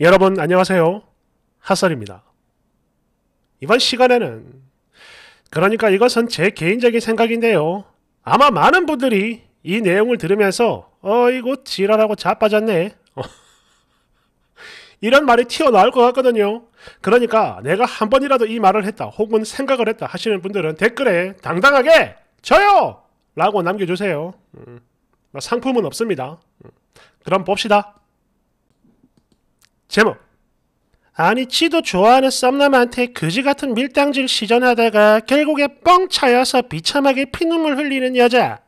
여러분 안녕하세요. 핫설입니다. 이번 시간에는 그러니까 이것은 제 개인적인 생각인데요. 아마 많은 분들이 이 내용을 들으면서 어이고 지랄하고 자빠졌네 이런 말이 튀어나올 것 같거든요. 그러니까 내가 한 번이라도 이 말을 했다 혹은 생각을 했다 하시는 분들은 댓글에 당당하게 저요! 라고 남겨주세요. 음, 뭐 상품은 없습니다. 음, 그럼 봅시다. 제목 아니 지도 좋아하는 썸남한테 그지 같은 밀당질 시전하다가 결국에 뻥 차여서 비참하게 피눈물 흘리는 여자.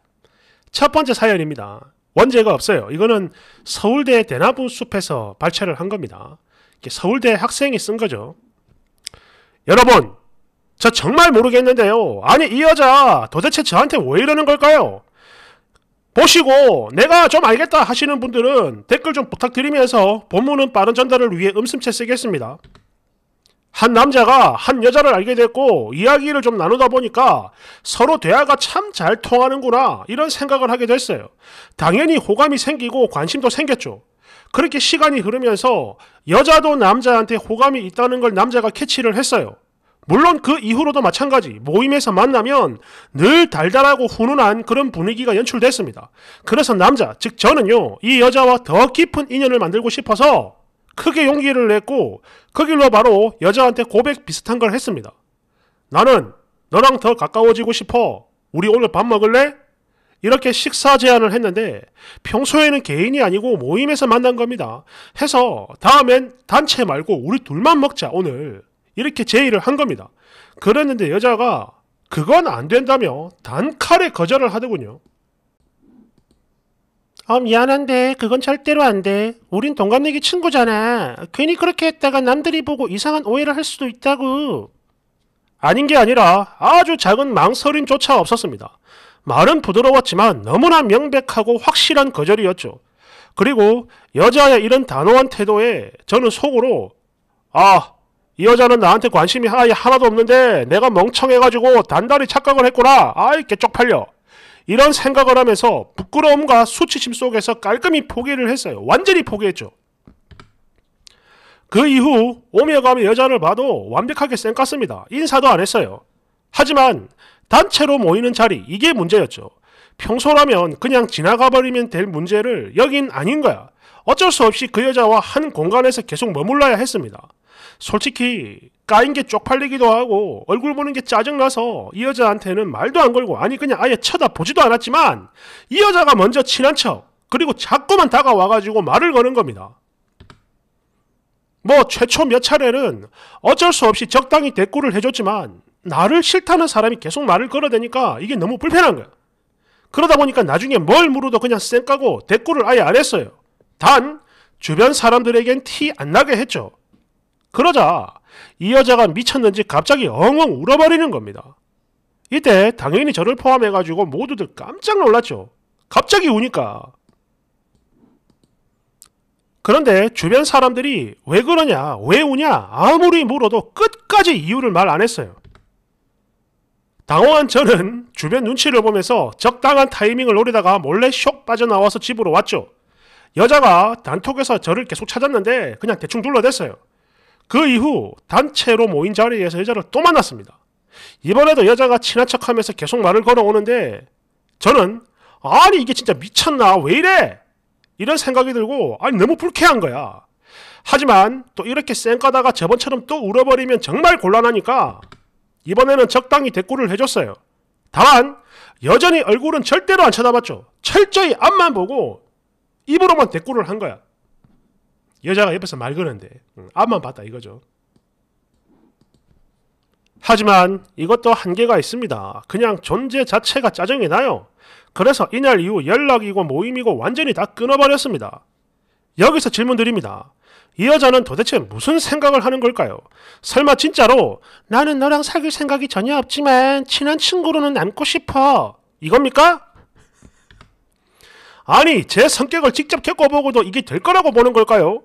첫 번째 사연입니다. 원죄가 없어요. 이거는 서울대 대나무 숲에서 발췌를 한 겁니다. 서울대 학생이 쓴 거죠. 여러분, 저 정말 모르겠는데요. 아니 이 여자 도대체 저한테 왜 이러는 걸까요? 보시고 내가 좀 알겠다 하시는 분들은 댓글 좀 부탁드리면서 본문은 빠른 전달을 위해 음슴채 쓰겠습니다. 한 남자가 한 여자를 알게 됐고 이야기를 좀 나누다 보니까 서로 대화가 참 잘 통하는구나 이런 생각을 하게 됐어요. 당연히 호감이 생기고 관심도 생겼죠. 그렇게 시간이 흐르면서 여자도 남자한테 호감이 있다는 걸 남자가 캐치를 했어요. 물론 그 이후로도 마찬가지 모임에서 만나면 늘 달달하고 훈훈한 그런 분위기가 연출됐습니다. 그래서 남자, 즉 저는요, 이 여자와 더 깊은 인연을 만들고 싶어서 크게 용기를 냈고 그 길로 바로 여자한테 고백 비슷한 걸 했습니다. 나는 너랑 더 가까워지고 싶어. 우리 오늘 밥 먹을래? 이렇게 식사 제안을 했는데 평소에는 개인이 아니고 모임에서 만난 겁니다. 해서 다음엔 단체 말고 우리 둘만 먹자 오늘. 이렇게 제의를 한 겁니다. 그랬는데 여자가 그건 안 된다며 단칼에 거절을 하더군요. 아 미안한데 그건 절대로 안 돼. 우린 동갑내기 친구잖아. 괜히 그렇게 했다가 남들이 보고 이상한 오해를 할 수도 있다고. 아닌 게 아니라 아주 작은 망설임조차 없었습니다. 말은 부드러웠지만 너무나 명백하고 확실한 거절이었죠. 그리고 여자의 이런 단호한 태도에 저는 속으로 아이 여자는 나한테 관심이 아예 하나도 없는데 내가 멍청해가지고 단단히 착각을 했구나. 아이 개쪽팔려. 이런 생각을 하면서 부끄러움과 수치심 속에서 깔끔히 포기를 했어요. 완전히 포기했죠. 그 이후 오며 가며 여자를 봐도 완벽하게 쌩깠습니다. 인사도 안 했어요. 하지만 단체로 모이는 자리 이게 문제였죠. 평소라면 그냥 지나가 버리면 될 문제를 여긴 아닌 거야. 어쩔 수 없이 그 여자와 한 공간에서 계속 머물러야 했습니다. 솔직히 까인 게 쪽팔리기도 하고 얼굴 보는 게 짜증나서 이 여자한테는 말도 안 걸고 아니 그냥 아예 쳐다보지도 않았지만 이 여자가 먼저 친한 척 그리고 자꾸만 다가와가지고 말을 거는 겁니다. 뭐 최초 몇 차례는 어쩔 수 없이 적당히 대꾸를 해줬지만 나를 싫다는 사람이 계속 말을 걸어대니까 이게 너무 불편한 거야. 그러다 보니까 나중에 뭘 물어도 그냥 쌩 까고 대꾸를 아예 안 했어요. 단 주변 사람들에겐 티 안 나게 했죠. 그러자 이 여자가 미쳤는지 갑자기 엉엉 울어버리는 겁니다. 이때 당연히 저를 포함해가지고 모두들 깜짝 놀랐죠. 갑자기 우니까. 그런데 주변 사람들이 왜 그러냐, 왜 우냐 아무리 물어도 끝까지 이유를 말 안 했어요. 당황한 저는 주변 눈치를 보면서 적당한 타이밍을 노리다가 몰래 쇽 빠져나와서 집으로 왔죠. 여자가 단톡에서 저를 계속 찾았는데 그냥 대충 둘러댔어요. 그 이후 단체로 모인 자리에서 여자를 또 만났습니다. 이번에도 여자가 친한 척하면서 계속 말을 걸어오는데 저는 아니 이게 진짜 미쳤나 왜 이래 이런 생각이 들고 아니 너무 불쾌한 거야. 하지만 또 이렇게 쌩까다가 저번처럼 또 울어버리면 정말 곤란하니까 이번에는 적당히 대꾸를 해줬어요. 다만 여전히 얼굴은 절대로 안 쳐다봤죠. 철저히 앞만 보고 입으로만 대꾸를 한 거야. 여자가 옆에서 말 거는데 앞만 봤다 이거죠. 하지만 이것도 한계가 있습니다. 그냥 존재 자체가 짜증이 나요. 그래서 이날 이후 연락이고 모임이고 완전히 다 끊어버렸습니다. 여기서 질문드립니다. 이 여자는 도대체 무슨 생각을 하는 걸까요? 설마 진짜로 나는 너랑 사귈 생각이 전혀 없지만 친한 친구로는 남고 싶어 이겁니까? 아니 제 성격을 직접 겪어보고도 이게 될 거라고 보는 걸까요?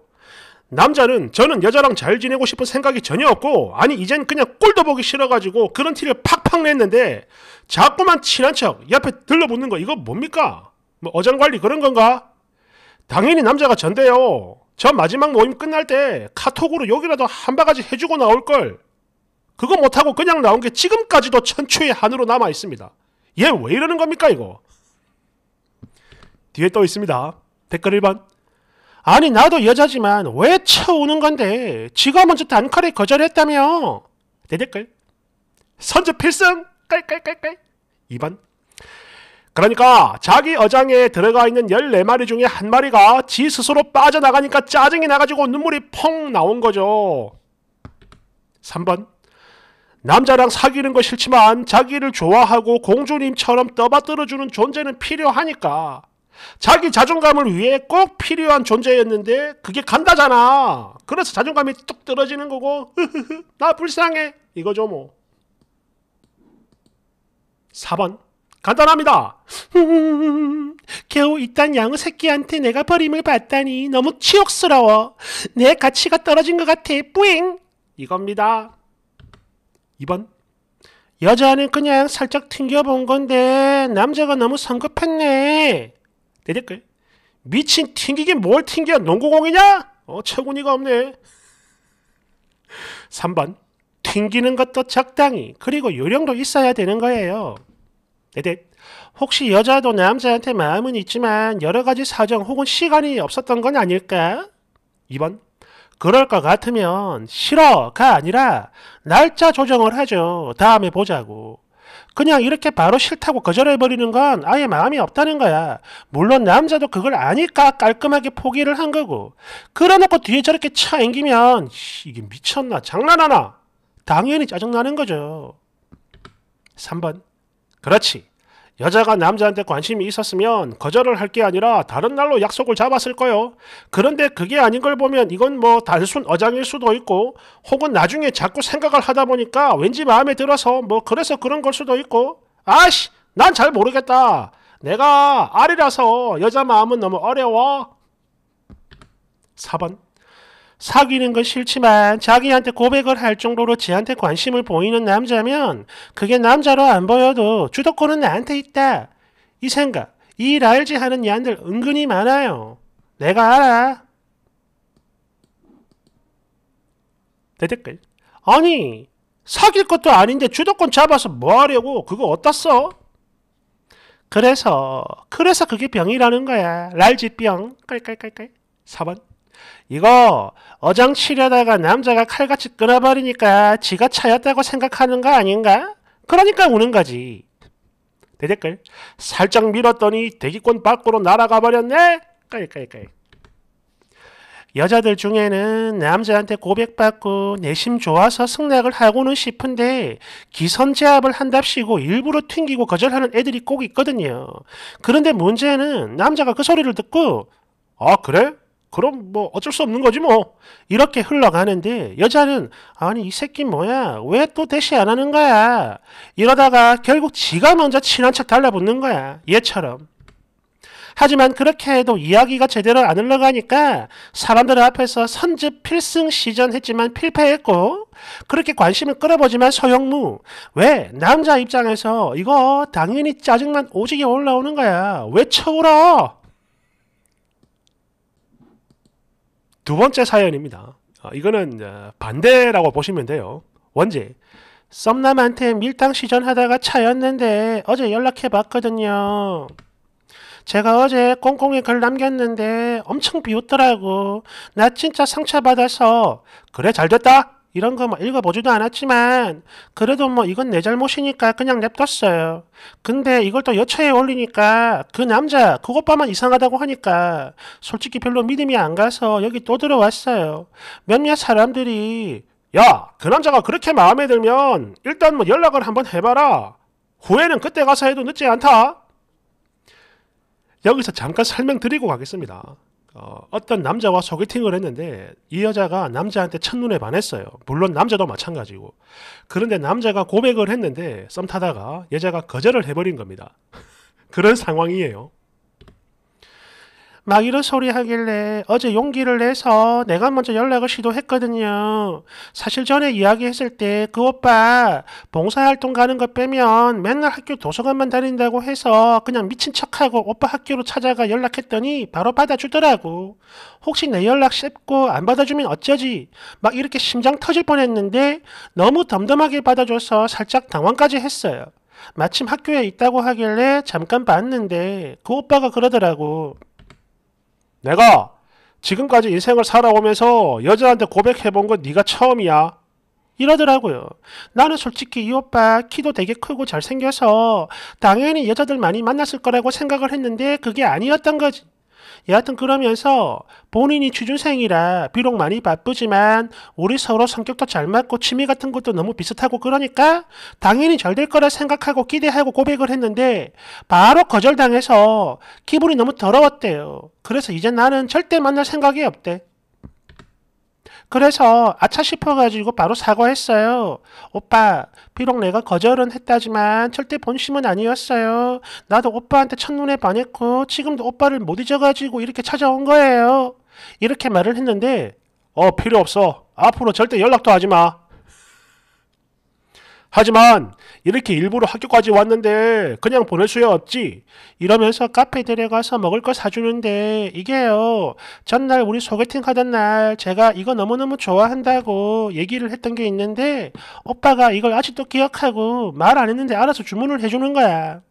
남자는 저는 여자랑 잘 지내고 싶은 생각이 전혀 없고 아니 이젠 그냥 꼴도 보기 싫어가지고 그런 티를 팍팍 냈는데 자꾸만 친한 척 옆에 들러붙는 거 이거 뭡니까? 뭐 어장관리 그런 건가? 당연히 남자가 전데요. 저 마지막 모임 끝날 때 카톡으로 욕이라도 한 바가지 해주고 나올걸. 그거 못하고 그냥 나온 게 지금까지도 천추의 한으로 남아있습니다. 얘 왜 이러는 겁니까 이거? 뒤에 떠 있습니다. 댓글 1번. 아니 나도 여자지만 왜 쳐오는 건데 지가 먼저 단칼에 거절했다며 내 네, 댓글 선제 필승 깔깔깔깔 2번 그러니까 자기 어장에 들어가 있는 14마리 중에 한 마리가 지 스스로 빠져나가니까 짜증이 나가지고 눈물이 펑 나온 거죠 3번 남자랑 사귀는 거 싫지만 자기를 좋아하고 공주님처럼 떠받들어주는 존재는 필요하니까 자기 자존감을 위해 꼭 필요한 존재였는데 그게 간다잖아. 그래서 자존감이 뚝 떨어지는 거고 나 불쌍해 이거죠 뭐. 4번 간단합니다. 겨우 이딴 양 새끼한테 내가 버림을 받다니 너무 치욕스러워. 내 가치가 떨어진 것 같아. 뿌잉! 이겁니다. 2번 여자는 그냥 살짝 튕겨본 건데 남자가 너무 성급했네. 대댓글 미친 튕기긴 뭘 튕겨 농구공이냐? 어 최군이가 없네 3번 튕기는 것도 적당히 그리고 요령도 있어야 되는 거예요 대댓 네 혹시 여자도 남자한테 마음은 있지만 여러 가지 사정 혹은 시간이 없었던 건 아닐까? 2번 그럴 것 같으면 싫어가 아니라 날짜 조정을 하죠. 다음에 보자고. 그냥 이렇게 바로 싫다고 거절해버리는 건 아예 마음이 없다는 거야. 물론 남자도 그걸 아니까 깔끔하게 포기를 한 거고. 그래놓고 뒤에 저렇게 차 앵기면 이게 미쳤나 장난하나? 당연히 짜증나는 거죠. 3번 그렇지. 여자가 남자한테 관심이 있었으면 거절을 할 게 아니라 다른 날로 약속을 잡았을 거요. 그런데 그게 아닌 걸 보면 이건 뭐 단순 어장일 수도 있고 혹은 나중에 자꾸 생각을 하다 보니까 왠지 마음에 들어서 뭐 그래서 그런 걸 수도 있고 아씨 난 잘 모르겠다. 내가 아리라서 여자 마음은 너무 어려워. 4번 사귀는 건 싫지만 자기한테 고백을 할 정도로 지한테 관심을 보이는 남자면 그게 남자로 안 보여도 주도권은 나한테 있다. 이 생각, 이 라일지 하는 얀들 은근히 많아요. 내가 알아. 대댓글. 아니, 사귈 것도 아닌데 주도권 잡아서 뭐 하려고 그거 어디다 써? 그래서, 그래서 그게 병이라는 거야. 라일지 병. 깔깔깔깔. 4번. 이거 어장치려다가 남자가 칼같이 끊어버리니까 지가 차였다고 생각하는 거 아닌가? 그러니까 우는 거지. 대댓글 살짝 밀었더니 대기권 밖으로 날아가 버렸네? 까이까이까이. 여자들 중에는 남자한테 고백받고 내심 좋아서 승낙을 하고는 싶은데 기선제압을 한답시고 일부러 튕기고 거절하는 애들이 꼭 있거든요. 그런데 문제는 남자가 그 소리를 듣고 아 그래? 그럼 뭐 어쩔 수 없는 거지 뭐 이렇게 흘러가는데 여자는 아니 이 새끼 뭐야 왜 또 대시 안 하는 거야 이러다가 결국 지가 먼저 친한 척 달라붙는 거야 얘처럼 하지만 그렇게 해도 이야기가 제대로 안 흘러가니까 사람들 앞에서 선집 필승 시전했지만 필패했고 그렇게 관심을 끌어보지만 소용무 왜 남자 입장에서 이거 당연히 짜증만 오지게 올라오는 거야 왜쳐울라 두 번째 사연입니다. 어, 이거는 반대라고 보시면 돼요. 원제 썸남한테 밀당 시전하다가 차였는데 어제 연락해 봤거든요. 제가 어제 꽁꽁이 글 남겼는데 엄청 비웃더라고. 나 진짜 상처받아서 그래 잘됐다 이런 거 뭐 읽어보지도 않았지만 그래도 뭐 이건 내 잘못이니까 그냥 냅뒀어요. 근데 이걸 또 여차에 올리니까 그 남자 그 오빠만 이상하다고 하니까 솔직히 별로 믿음이 안 가서 여기 또 들어왔어요. 몇몇 사람들이 야 그 남자가 그렇게 마음에 들면 일단 뭐 연락을 한번 해봐라. 후회는 그때 가서 해도 늦지 않다. 여기서 잠깐 설명드리고 가겠습니다. 어, 어떤 남자와 소개팅을 했는데 이 여자가 남자한테 첫눈에 반했어요. 물론 남자도 마찬가지고. 그런데 남자가 고백을 했는데 썸 타다가 여자가 거절을 해버린 겁니다. 그런 상황이에요. 막 이런 소리 하길래 어제 용기를 내서 내가 먼저 연락을 시도했거든요. 사실 전에 이야기했을 때 그 오빠 봉사활동 가는 거 빼면 맨날 학교 도서관만 다닌다고 해서 그냥 미친 척하고 오빠 학교로 찾아가 연락했더니 바로 받아주더라고. 혹시 내 연락 씹고 안 받아주면 어쩌지? 막 이렇게 심장 터질 뻔했는데 너무 덤덤하게 받아줘서 살짝 당황까지 했어요. 마침 학교에 있다고 하길래 잠깐 봤는데 그 오빠가 그러더라고. 내가 지금까지 인생을 살아오면서 여자한테 고백해본 건 네가 처음이야. 이러더라고요. 나는 솔직히 이 오빠 키도 되게 크고 잘생겨서 당연히 여자들 많이 만났을 거라고 생각을 했는데 그게 아니었던 거지. 예, 여하튼 그러면서 본인이 취준생이라 비록 많이 바쁘지만 우리 서로 성격도 잘 맞고 취미 같은 것도 너무 비슷하고 그러니까 당연히 잘 될 거라 생각하고 기대하고 고백을 했는데 바로 거절당해서 기분이 너무 더러웠대요. 그래서 이제 나는 절대 만날 생각이 없대. 그래서 아차 싶어가지고 바로 사과했어요. 오빠, 비록 내가 거절은 했다지만 절대 본심은 아니었어요. 나도 오빠한테 첫눈에 반했고 지금도 오빠를 못 잊어가지고 이렇게 찾아온 거예요. 이렇게 말을 했는데 어 필요 없어. 앞으로 절대 연락도 하지 마. 하지만 이렇게 일부러 학교까지 왔는데 그냥 보낼 수야 없지. 이러면서 카페 데려가서 먹을 거 사주는데 이게요. 전날 우리 소개팅 하던 날 제가 이거 너무너무 좋아한다고 얘기를 했던 게 있는데 오빠가 이걸 아직도 기억하고 말 안 했는데 알아서 주문을 해주는 거야.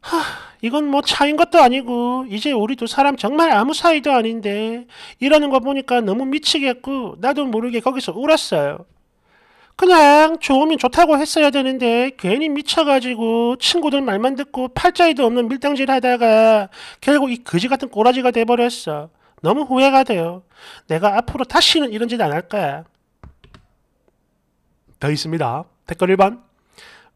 하, 이건 뭐 차인 것도 아니고 이제 우리도 사람 정말 아무 사이도 아닌데 이러는 거 보니까 너무 미치겠고 나도 모르게 거기서 울었어요. 그냥 좋으면 좋다고 했어야 되는데 괜히 미쳐가지고 친구들 말만 듣고 팔자이도 없는 밀당질 하다가 결국 이 거지 같은 꼬라지가 돼버렸어. 너무 후회가 돼요. 내가 앞으로 다시는 이런 짓 안 할 거야. 더 있습니다. 댓글 1번.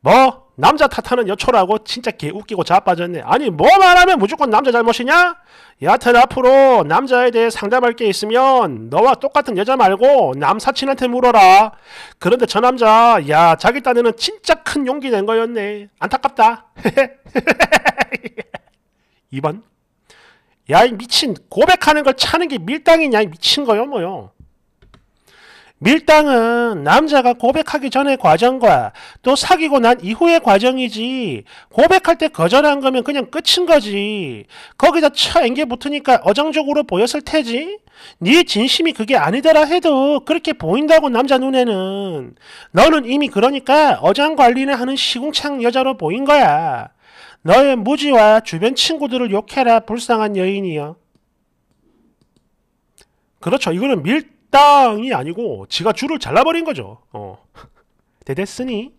뭐 남자 탓하는 여초라고 진짜 개 웃기고 자빠졌네. 아니 뭐 말하면 무조건 남자 잘못이냐? 여하튼 앞으로 남자에 대해 상담할 게 있으면 너와 똑같은 여자 말고 남사친한테 물어라. 그런데 저 남자 야 자기 딴에는 진짜 큰 용기 낸 거였네. 안타깝다. 2번 야 이 미친 고백하는 걸 차는 게 밀당이냐 이 미친 거요 뭐요. 밀당은 남자가 고백하기 전의 과정과 또 사귀고 난 이후의 과정이지 고백할 때 거절한 거면 그냥 끝인 거지 거기다 처앵게 붙으니까 어정적으로 보였을 테지 네 진심이 그게 아니더라 해도 그렇게 보인다고 남자 눈에는 너는 이미 그러니까 어장관리를 하는 시궁창 여자로 보인 거야 너의 무지와 주변 친구들을 욕해라 불쌍한 여인이여 그렇죠 이거는 밀당 땅이 아니고 지가 줄을 잘라버린 거죠. 어. 대댔으니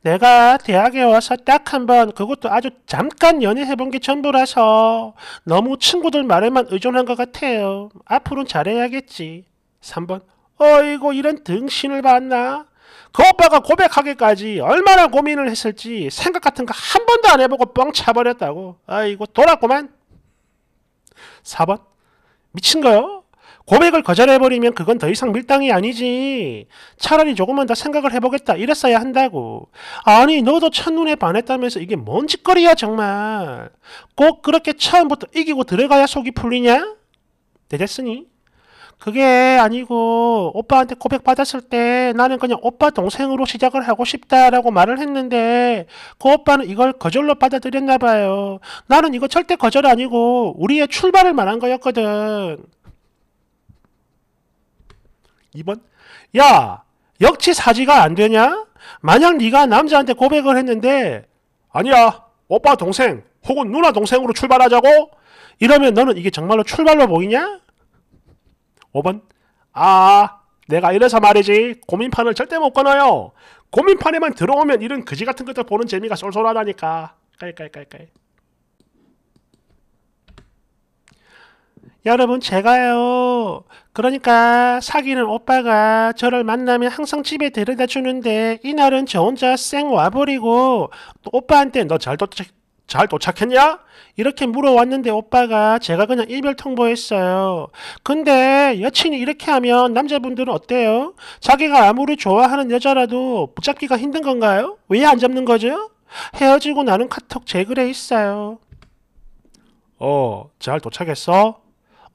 내가 대학에 와서 딱 한 번 그것도 아주 잠깐 연애해본 게 전부라서 너무 친구들 말에만 의존한 것 같아요. 앞으로는 잘해야겠지. 3번 어이고 이런 등신을 봤나? 그 오빠가 고백하기까지 얼마나 고민을 했을지 생각 같은 거 한 번도 안 해보고 뻥 차버렸다고. 아이고 돌았구만. 4번 미친 거요? 고백을 거절해버리면 그건 더 이상 밀당이 아니지. 차라리 조금만 더 생각을 해보겠다. 이랬어야 한다고. 아니 너도 첫눈에 반했다면서 이게 뭔 짓거리야 정말. 꼭 그렇게 처음부터 이기고 들어가야 속이 풀리냐? 네, 됐으니. 그게 아니고 오빠한테 고백 받았을 때 나는 그냥 오빠 동생으로 시작을 하고 싶다라고 말을 했는데 그 오빠는 이걸 거절로 받아들였나 봐요. 나는 이거 절대 거절 아니고 우리의 출발을 말한 거였거든. 2번 야 역치 사지가 안 되냐? 만약 네가 남자한테 고백을 했는데 아니야 오빠 동생 혹은 누나 동생으로 출발하자고 이러면 너는 이게 정말로 출발로 보이냐? 5번 아 내가 이래서 말이지 고민판을 절대 못 끊어요 고민판에만 들어오면 이런 그지 같은 것들 보는 재미가 쏠쏠하다니까 깔깔깔깔 여러분 제가요. 그러니까 사귀는 오빠가 저를 만나면 항상 집에 데려다 주는데 이날은 저 혼자 쌩 와버리고 또 오빠한테 너 잘 도착, 잘 도착했냐? 이렇게 물어왔는데 오빠가 제가 그냥 이별 통보했어요. 근데 여친이 이렇게 하면 남자분들은 어때요? 자기가 아무리 좋아하는 여자라도 붙잡기가 힘든 건가요? 왜 안 잡는 거죠? 헤어지고 나는 카톡 제글에 있어요. 어, 잘 도착했어?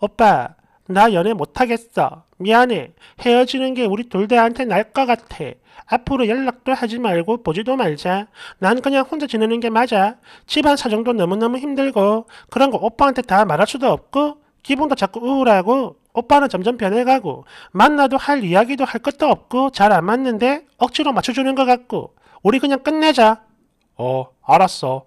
오빠, 나 연애 못하겠어. 미안해. 헤어지는 게 우리 둘 다한테 날 것 같아. 앞으로 연락도 하지 말고 보지도 말자. 난 그냥 혼자 지내는 게 맞아. 집안 사정도 너무너무 힘들고 그런 거 오빠한테 다 말할 수도 없고 기분도 자꾸 우울하고 오빠는 점점 변해가고 만나도 할 이야기도 할 것도 없고 잘 안 맞는데 억지로 맞춰주는 것 같고 우리 그냥 끝내자. 어, 알았어.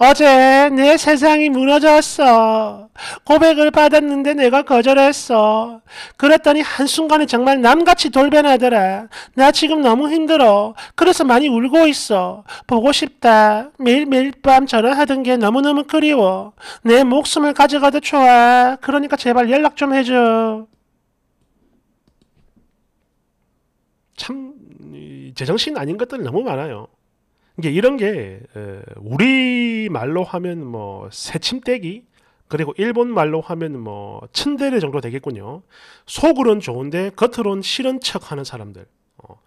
어제 내 세상이 무너졌어. 고백을 받았는데 내가 거절했어. 그랬더니 한순간에 정말 남같이 돌변하더라. 나 지금 너무 힘들어. 그래서 많이 울고 있어. 보고 싶다. 매일매일 밤 전화하던 게 너무너무 그리워. 내 목숨을 가져가도 좋아. 그러니까 제발 연락 좀 해줘. 참, 제정신 아닌 것들 너무 많아요. 이게 이런 게 우리 말로 하면 뭐 새침대기 그리고 일본 말로 하면 뭐츤대레 정도 되겠군요. 속으론 좋은데 겉으론 싫은 척하는 사람들. 어.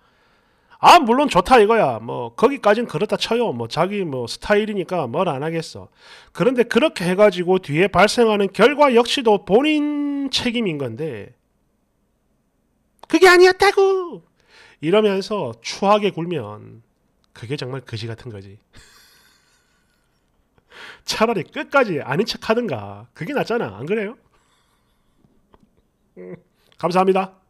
아 물론 좋다 이거야. 뭐 거기까진 그렇다 쳐요. 뭐 자기 뭐 스타일이니까 뭘 안 하겠어. 그런데 그렇게 해가지고 뒤에 발생하는 결과 역시도 본인 책임인 건데 그게 아니었다고 이러면서 추하게 굴면 그게 정말 그지 같은 거지. 차라리 끝까지 아닌 척 하든가. 그게 낫잖아. 안 그래요? 음, 감사합니다.